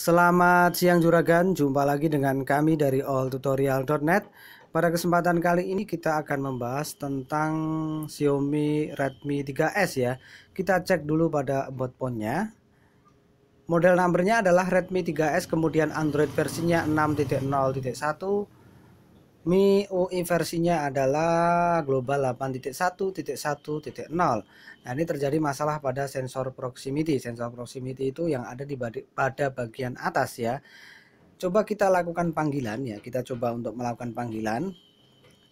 Selamat siang juragan, jumpa lagi dengan kami dari alltutorial.net. Pada kesempatan kali ini kita akan membahas tentang Xiaomi Redmi 3S ya. Kita cek dulu pada bot fontnya. Model numbernya adalah Redmi 3S kemudian Android versinya 6.0.1 Mi inversinya versinya adalah global 8.1.1.0. Nah, ini terjadi masalah pada sensor proximity. Sensor proximity itu yang ada di pada bagian atas ya. Coba kita lakukan panggilan ya. Kita coba untuk melakukan panggilan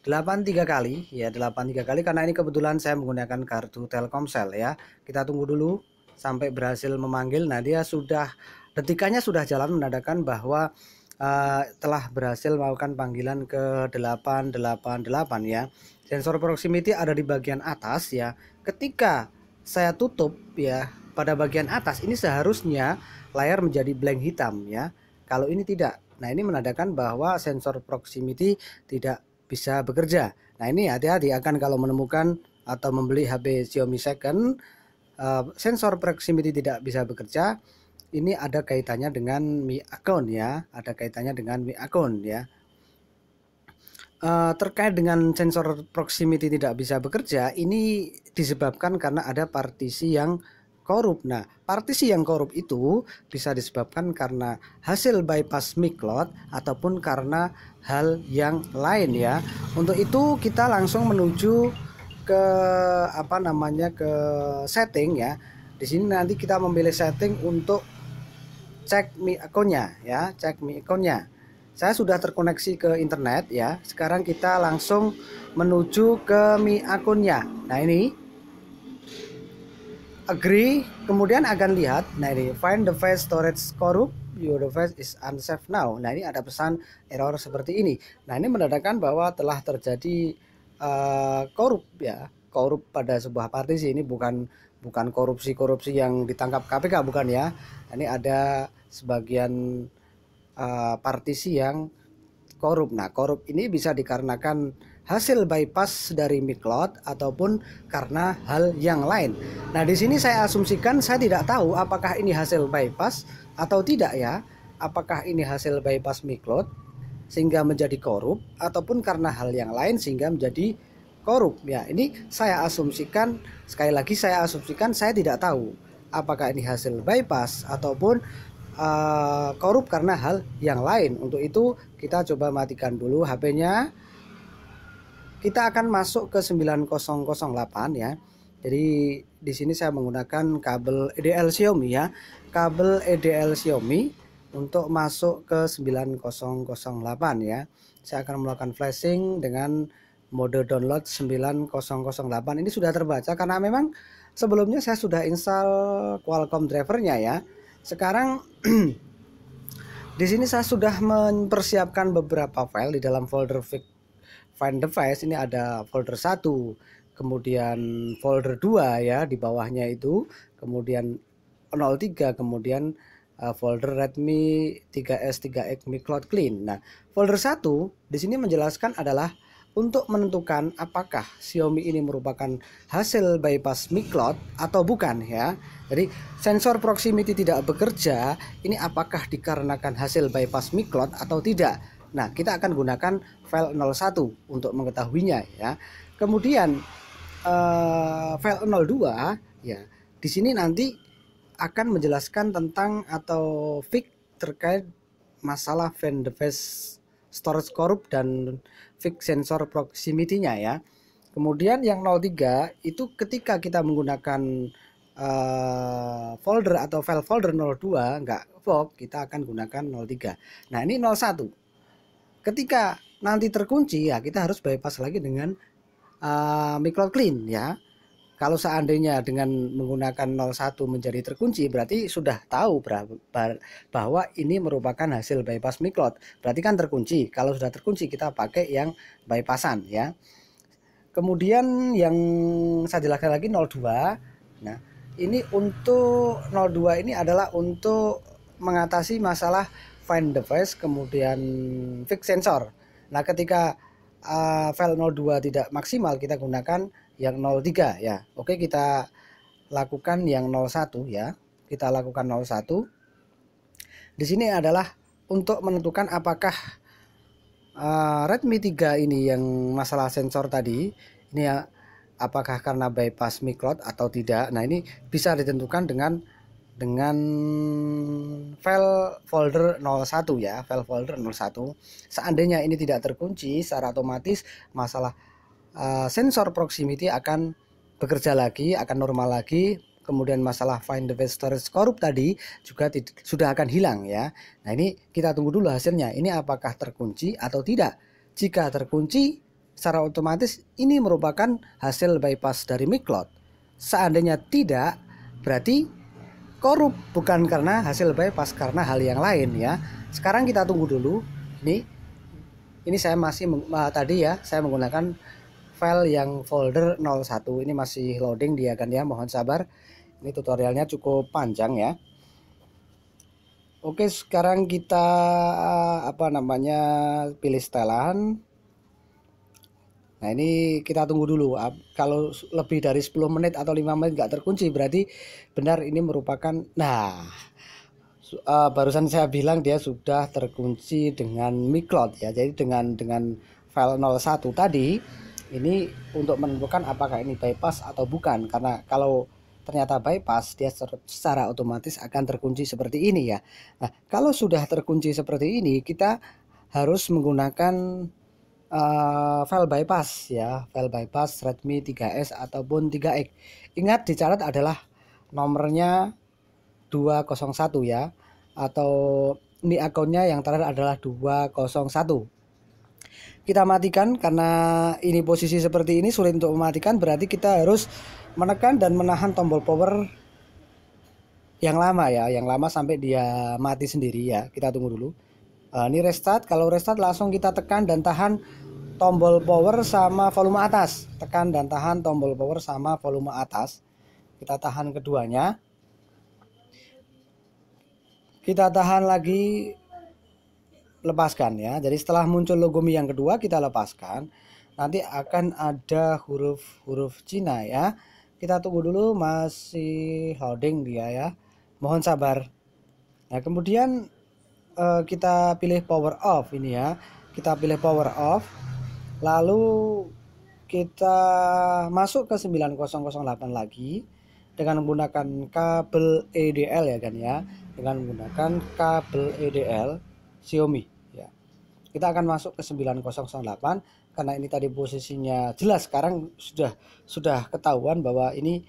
83 kali ya, 83 kali karena ini kebetulan saya menggunakan kartu Telkomsel ya. Kita tunggu dulu sampai berhasil memanggil. Nah, dia sudah detikannya sudah jalan menandakan bahwa uh, telah berhasil melakukan panggilan ke 888 ya. Sensor proximity ada di bagian atas ya. Ketika saya tutup ya pada bagian atas ini seharusnya layar menjadi blank hitam ya. Kalau ini tidak. Nah, ini menandakan bahwa sensor proximity tidak bisa bekerja. Nah, ini hati-hati akan kalau menemukan atau membeli HP Xiaomi second uh, sensor proximity tidak bisa bekerja ini ada kaitannya dengan Mi account ya, ada kaitannya dengan Mi account ya. Uh, terkait dengan sensor proximity tidak bisa bekerja, ini disebabkan karena ada partisi yang korup. Nah, partisi yang korup itu bisa disebabkan karena hasil bypass miclot ataupun karena hal yang lain ya. Untuk itu kita langsung menuju ke apa namanya ke setting ya. Di sini nanti kita memilih setting untuk cek mi akunnya ya cek mi akunnya. saya sudah terkoneksi ke internet ya sekarang kita langsung menuju ke mi akunnya nah ini agree kemudian akan lihat nah ini find the face storage korup your device is unsafe now nah ini ada pesan error seperti ini nah ini menandakan bahwa telah terjadi uh, korup ya korup pada sebuah partisi ini bukan bukan korupsi-korupsi yang ditangkap KPK bukan ya. Ini ada sebagian uh, partisi yang korup. Nah, korup ini bisa dikarenakan hasil bypass dari miklot ataupun karena hal yang lain. Nah, di sini saya asumsikan saya tidak tahu apakah ini hasil bypass atau tidak ya. Apakah ini hasil bypass miklot sehingga menjadi korup ataupun karena hal yang lain sehingga menjadi korup. Ya, ini saya asumsikan sekali lagi saya asumsikan saya tidak tahu apakah ini hasil bypass ataupun uh, korup karena hal yang lain. Untuk itu kita coba matikan dulu HP-nya. Kita akan masuk ke 9008 ya. Jadi di sini saya menggunakan kabel EDL Xiaomi ya. Kabel EDL Xiaomi untuk masuk ke 9008 ya. Saya akan melakukan flashing dengan mode download 9008. Ini sudah terbaca karena memang sebelumnya saya sudah install Qualcomm drivernya ya sekarang di sini saya sudah mempersiapkan beberapa file di dalam folder find device ini ada folder 1 kemudian folder 2 ya di bawahnya itu kemudian 03 kemudian eh, folder Redmi 3S 3X Mi Cloud Clean. Nah, folder 1 di sini menjelaskan adalah untuk menentukan apakah Xiaomi ini merupakan hasil bypass miklot atau bukan ya. Jadi sensor proximity tidak bekerja ini apakah dikarenakan hasil bypass miklot atau tidak. Nah, kita akan gunakan file 01 untuk mengetahuinya ya. Kemudian eh, file 02 ya. Di sini nanti akan menjelaskan tentang atau fix terkait masalah fan device storage korup dan fix sensor proximity-nya ya. Kemudian yang 03 itu ketika kita menggunakan uh, folder atau file folder 02 enggak fog kita akan gunakan 03. Nah, ini 01. Ketika nanti terkunci ya kita harus bypass lagi dengan uh, micro clean ya kalau seandainya dengan menggunakan 01 menjadi terkunci berarti sudah tahu bahwa ini merupakan hasil bypass miklot berarti kan terkunci kalau sudah terkunci kita pakai yang bypassan ya kemudian yang saya jelaskan lagi 02 nah ini untuk 02 ini adalah untuk mengatasi masalah find device kemudian fix sensor nah ketika uh, file 02 tidak maksimal kita gunakan yang 03 ya oke kita lakukan yang 01 ya kita lakukan 01 di sini adalah untuk menentukan apakah uh, Redmi 3 ini yang masalah sensor tadi ini ya apakah karena bypass mikrot atau tidak nah ini bisa ditentukan dengan dengan file folder 01 ya, file folder 01. Seandainya ini tidak terkunci secara otomatis masalah uh, sensor proximity akan bekerja lagi, akan normal lagi. Kemudian masalah find the best storage korup tadi juga sudah akan hilang ya. Nah, ini kita tunggu dulu hasilnya. Ini apakah terkunci atau tidak? Jika terkunci secara otomatis ini merupakan hasil bypass dari miklot. Seandainya tidak, berarti korup bukan karena hasil bypass karena hal yang lain ya. Sekarang kita tunggu dulu. Ini ini saya masih uh, tadi ya saya menggunakan file yang folder 01 ini masih loading dia kan ya mohon sabar ini tutorialnya cukup panjang ya Oke sekarang kita eh, apa namanya pilih setelan Nah ini kita tunggu dulu. Kalau lebih dari 10 menit atau 5 menit nggak terkunci berarti benar ini merupakan. Nah uh, barusan saya bilang dia sudah terkunci dengan miCloud ya. Jadi dengan dengan file 01 tadi ini untuk menentukan apakah ini bypass atau bukan karena kalau ternyata bypass dia secara otomatis akan terkunci seperti ini ya. Nah, kalau sudah terkunci seperti ini kita harus menggunakan uh, file bypass ya file bypass Redmi 3S ataupun 3X ingat dicatat adalah nomornya 201 ya atau ini akunnya yang terakhir adalah 201 kita matikan karena ini posisi seperti ini sulit untuk mematikan berarti kita harus menekan dan menahan tombol power yang lama ya yang lama sampai dia mati sendiri ya kita tunggu dulu Ah, ini restart. Kalau restart langsung kita tekan dan tahan tombol power sama volume atas. Tekan dan tahan tombol power sama volume atas. Kita tahan keduanya. Kita tahan lagi lepaskan ya. Jadi setelah muncul logo Mi yang kedua kita lepaskan. Nanti akan ada huruf-huruf Cina ya. Kita tunggu dulu masih loading dia ya. Mohon sabar. Nah, kemudian Eh, kita pilih power off ini ya kita pilih power off lalu kita masuk ke 9008 lagi dengan menggunakan kabel EDL ya kan ya dengan menggunakan kabel EDL Xiaomi ya kita akan masuk ke 9008 karena ini tadi posisinya jelas sekarang sudah sudah ketahuan bahwa ini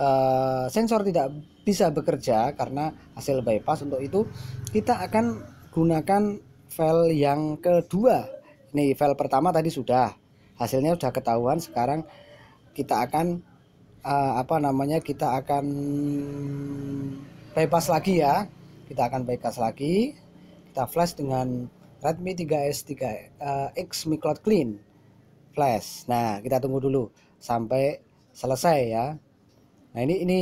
Eh, sensor tidak bisa bekerja karena hasil bypass untuk itu kita akan gunakan file yang kedua ini file pertama tadi sudah hasilnya sudah ketahuan sekarang kita akan uh, apa namanya kita akan bypass lagi ya kita akan bypass lagi kita flash dengan Redmi 3S 3 uh, X Mi Cloud Clean flash nah kita tunggu dulu sampai selesai ya Nah ini ini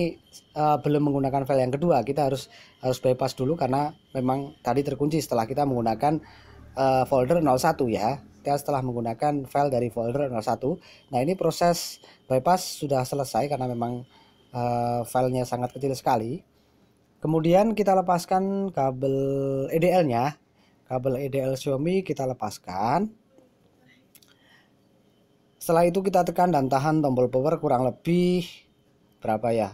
uh, belum menggunakan file yang kedua kita harus harus bypass dulu karena memang tadi terkunci setelah kita menggunakan uh, folder 01 ya kita setelah menggunakan file dari folder 01 nah ini proses bypass sudah selesai karena memang uh, filenya sangat kecil sekali kemudian kita lepaskan kabel EDL nya kabel EDL Xiaomi kita lepaskan setelah itu kita tekan dan tahan tombol power kurang lebih berapa ya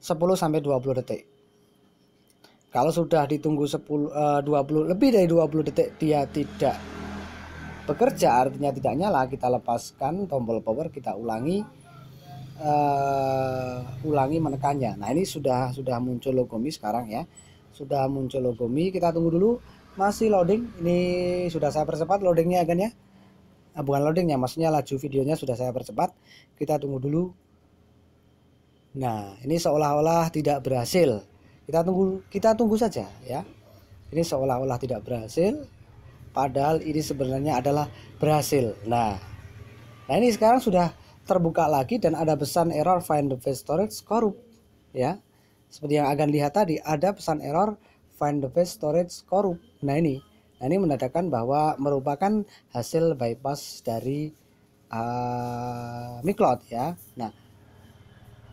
10 sampai 20 detik kalau sudah ditunggu 10 20 eh, lebih dari 20 detik dia tidak bekerja artinya tidak nyala kita lepaskan tombol power kita ulangi uh, ulangi menekannya nah ini sudah sudah muncul logomi sekarang ya sudah muncul logomi kita tunggu dulu masih loading ini sudah saya percepat loadingnya kan ya nah, bukan loadingnya maksudnya laju videonya sudah saya percepat kita tunggu dulu Nah, ini seolah-olah tidak berhasil. Kita tunggu kita tunggu saja ya. Ini seolah-olah tidak berhasil padahal ini sebenarnya adalah berhasil. Nah, nah ini sekarang sudah terbuka lagi dan ada pesan error find the best storage korup ya. Seperti yang akan lihat tadi ada pesan error find the best storage korup. Nah, ini Nah, ini menandakan bahwa merupakan hasil bypass dari uh, miklot ya. Nah,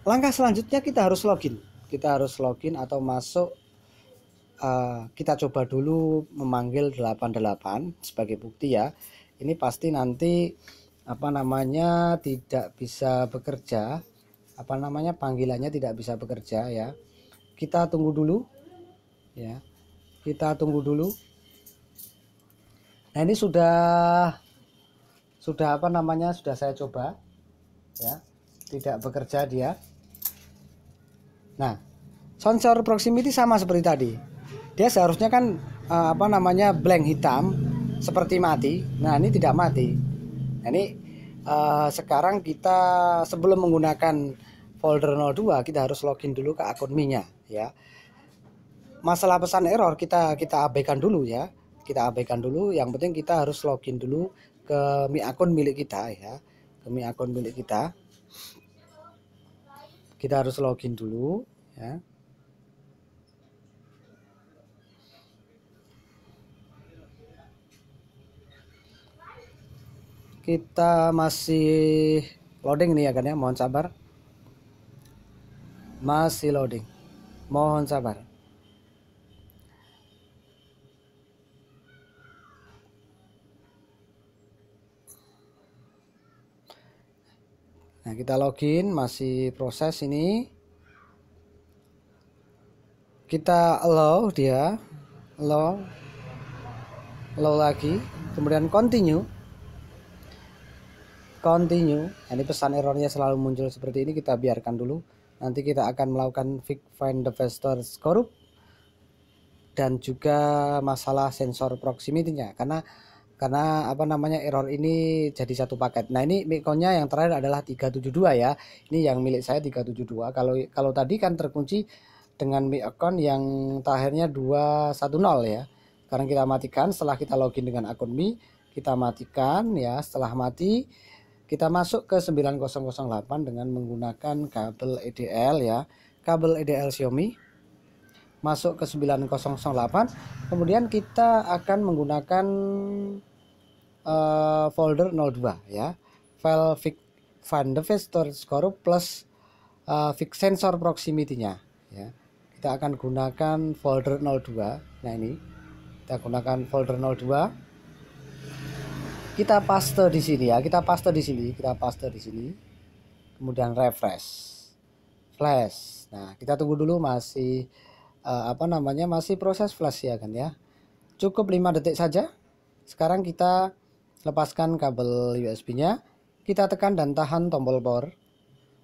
Langkah selanjutnya kita harus login. Kita harus login atau masuk uh, kita coba dulu memanggil 88 sebagai bukti ya. Ini pasti nanti apa namanya tidak bisa bekerja, apa namanya panggilannya tidak bisa bekerja ya. Kita tunggu dulu ya. Kita tunggu dulu. Nah, ini sudah sudah apa namanya? Sudah saya coba ya. Tidak bekerja dia. Nah, sensor proximity sama seperti tadi. Dia seharusnya kan uh, apa namanya blank hitam seperti mati. Nah, ini tidak mati. Nah, ini uh, sekarang kita sebelum menggunakan folder 02 kita harus login dulu ke akun Mi-nya ya. Masalah pesan error kita kita abaikan dulu ya. Kita abaikan dulu, yang penting kita harus login dulu ke Mi akun milik kita ya. Ke Mi akun milik kita kita harus login dulu ya kita masih loading nih ya kan ya mohon sabar masih loading mohon sabar Nah, kita login, masih proses ini. Kita allow dia, allow, allow lagi, kemudian continue. Continue. Nah, ini pesan errornya selalu muncul seperti ini, kita biarkan dulu. Nanti kita akan melakukan fix find the vector scope dan juga masalah sensor proximity-nya karena karena apa namanya error ini jadi satu paket. Nah, ini mikonnya yang terakhir adalah 372 ya. Ini yang milik saya 372. Kalau kalau tadi kan terkunci dengan account yang terakhirnya 210 ya. Sekarang kita matikan setelah kita login dengan akun Mi, kita matikan ya. Setelah mati kita masuk ke 9008 dengan menggunakan kabel EDL ya. Kabel EDL Xiaomi masuk ke 9008 kemudian kita akan menggunakan uh, folder 02 ya file fix the de storage score plus uh, fix sensor proximity-nya ya. Kita akan gunakan folder 02. Nah, ini kita gunakan folder 02. Kita paste di sini ya. Kita paste di sini, kita paste di sini. Kemudian refresh. Flash. Nah, kita tunggu dulu masih uh, apa namanya? masih proses flash ya kan ya. Cukup 5 detik saja. Sekarang kita Lepaskan kabel USB-nya, kita tekan dan tahan tombol power.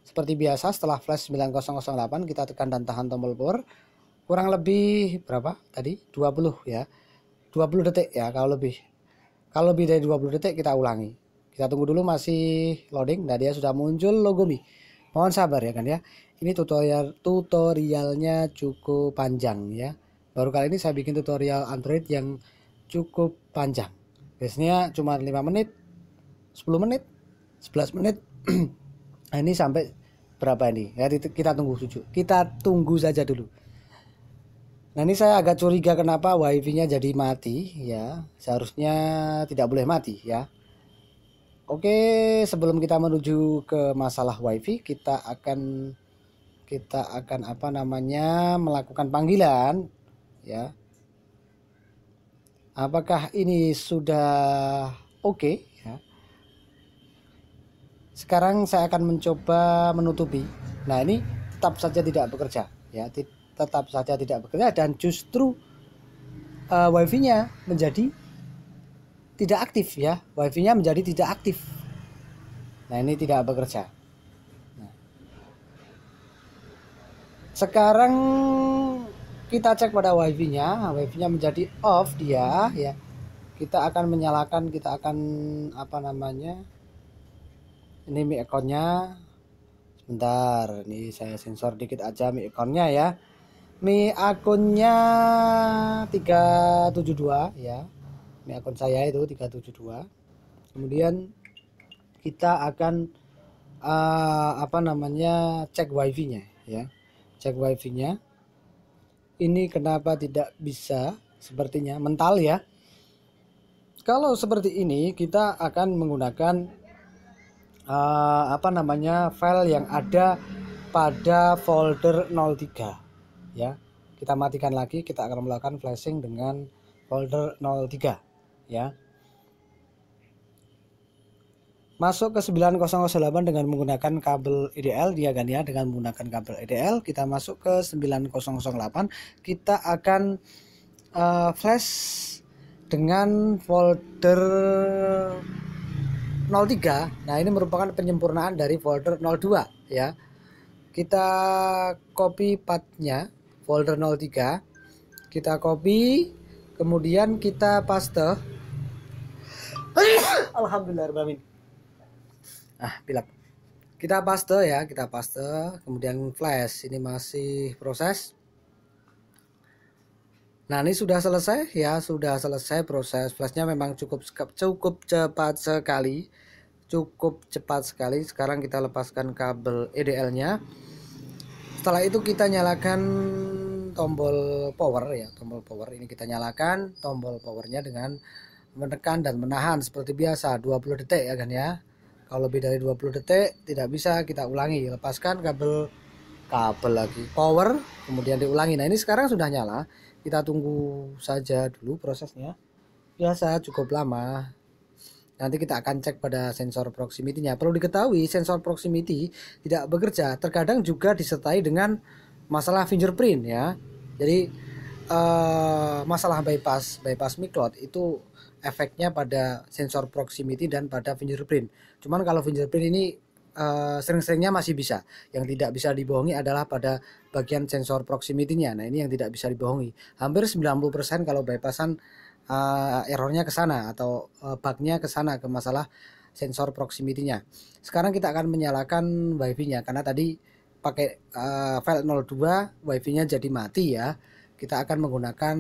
Seperti biasa setelah flash 9008 kita tekan dan tahan tombol power. Kurang lebih berapa tadi? 20 ya. 20 detik ya kalau lebih. Kalau lebih dari 20 detik kita ulangi. Kita tunggu dulu masih loading dan dia sudah muncul logo Mi. Mohon sabar ya kan ya. Ini tutorial tutorialnya cukup panjang ya. Baru kali ini saya bikin tutorial Android yang cukup panjang biasanya cuma 5 menit 10 menit 11 menit nah, ini sampai berapa ini ya kita tunggu tujuh. kita tunggu saja dulu nah ini saya agak curiga kenapa wifi nya jadi mati ya seharusnya tidak boleh mati ya Oke sebelum kita menuju ke masalah wifi kita akan kita akan apa namanya melakukan panggilan ya apakah ini sudah oke okay? ya. sekarang saya akan mencoba menutupi nah ini tetap saja tidak bekerja ya tetap saja tidak bekerja dan justru uh, eh, wifi nya menjadi tidak aktif ya wifi nya menjadi tidak aktif nah ini tidak bekerja nah. sekarang kita cek pada wifi-nya wifi-nya menjadi off dia ya kita akan menyalakan kita akan apa namanya ini mi nya sebentar ini saya sensor dikit aja mi nya ya mi akunnya 372 ya mi akun saya itu 372 kemudian kita akan uh, apa namanya cek wifi nya ya cek wifi nya ini kenapa tidak bisa sepertinya mental ya kalau seperti ini kita akan menggunakan uh, apa namanya file yang ada pada folder 03 ya kita matikan lagi kita akan melakukan flashing dengan folder 03 ya masuk ke 9008 dengan menggunakan kabel IDL e dia ganti ya dengan menggunakan kabel IDL e kita masuk ke 9008 kita akan uh, flash dengan folder 03 nah ini merupakan penyempurnaan dari folder 02 ya kita copy pathnya folder 03 kita copy kemudian kita paste Alhamdulillah Nah, pilek. Kita paste ya, kita paste, kemudian flash. Ini masih proses. Nah, ini sudah selesai ya, sudah selesai proses. Flashnya memang cukup cukup cepat sekali. Cukup cepat sekali. Sekarang kita lepaskan kabel EDL-nya. Setelah itu kita nyalakan tombol power ya tombol power ini kita nyalakan tombol powernya dengan menekan dan menahan seperti biasa 20 detik ya kan ya kalau lebih dari 20 detik tidak bisa kita ulangi lepaskan kabel kabel lagi power kemudian diulangi nah ini sekarang sudah nyala kita tunggu saja dulu prosesnya biasa ya, cukup lama nanti kita akan cek pada sensor proximity-nya perlu diketahui sensor proximity tidak bekerja terkadang juga disertai dengan masalah fingerprint ya jadi uh, masalah bypass bypass miklot itu efeknya pada sensor proximity dan pada fingerprint. Cuman kalau fingerprint ini uh, sering-seringnya masih bisa. Yang tidak bisa dibohongi adalah pada bagian sensor proximity-nya. Nah, ini yang tidak bisa dibohongi. Hampir 90% kalau bypassan uh, errornya ke sana atau uh, bug-nya ke sana ke masalah sensor proximity-nya. Sekarang kita akan menyalakan WiFi-nya karena tadi pakai uh, file 02 WiFi-nya jadi mati ya kita akan menggunakan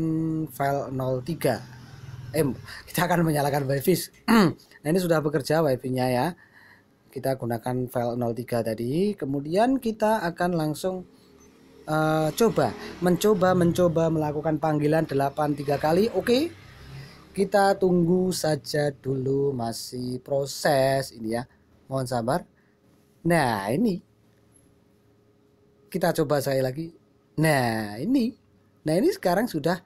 file 03 eh kita akan menyalakan wifi nah ini sudah bekerja wifi nya ya kita gunakan file 03 tadi kemudian kita akan langsung uh, coba mencoba mencoba melakukan panggilan 83 kali oke okay. kita tunggu saja dulu masih proses ini ya mohon sabar nah ini kita coba saya lagi nah ini Nah ini sekarang sudah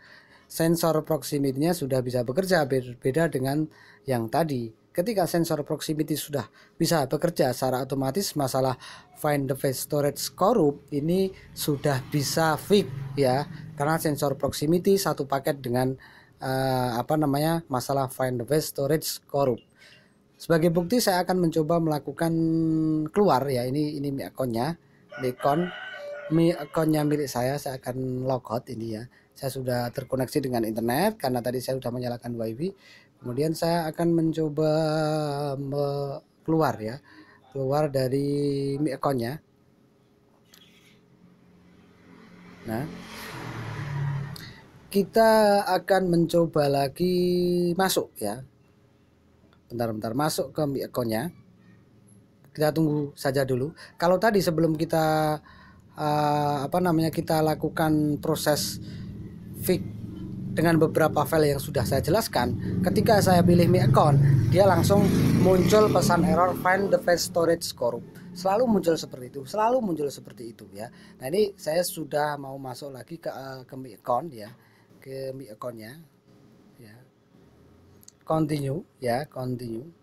sensor proximity-nya sudah bisa bekerja berbeda dengan yang tadi. Ketika sensor proximity sudah bisa bekerja secara otomatis masalah find the face storage korup ini sudah bisa fix ya karena sensor proximity satu paket dengan uh, apa namanya masalah find the face storage korup. Sebagai bukti saya akan mencoba melakukan keluar ya ini ini akunnya Nikon mi akunnya milik saya saya akan logout ini ya saya sudah terkoneksi dengan internet karena tadi saya sudah menyalakan wifi kemudian saya akan mencoba keluar ya keluar dari mi akunnya nah kita akan mencoba lagi masuk ya bentar-bentar masuk ke mi akunnya kita tunggu saja dulu kalau tadi sebelum kita uh, apa namanya kita lakukan proses fix dengan beberapa file yang sudah saya jelaskan ketika saya pilih Mi account dia langsung muncul pesan error find the file storage corrupt selalu muncul seperti itu selalu muncul seperti itu ya nah ini saya sudah mau masuk lagi ke uh, ke Mi account ya ke Mi accountnya ya continue ya continue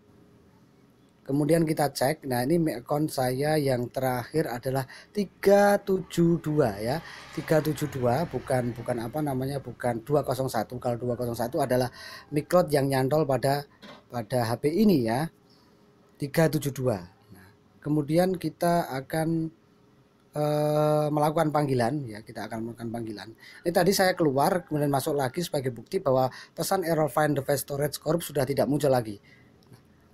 Kemudian kita cek. Nah, ini mail saya yang terakhir adalah 372 ya. 372 bukan bukan apa namanya bukan 201. Kalau 201 adalah mikrot yang nyantol pada pada HP ini ya. 372. Nah, kemudian kita akan eh, melakukan panggilan ya kita akan melakukan panggilan ini tadi saya keluar kemudian masuk lagi sebagai bukti bahwa pesan error find the fast storage corp sudah tidak muncul lagi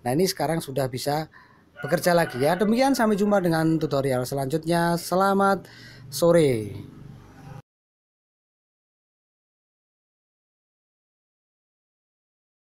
Nah ini sekarang sudah bisa bekerja lagi ya. Demikian sampai jumpa dengan tutorial selanjutnya. Selamat sore.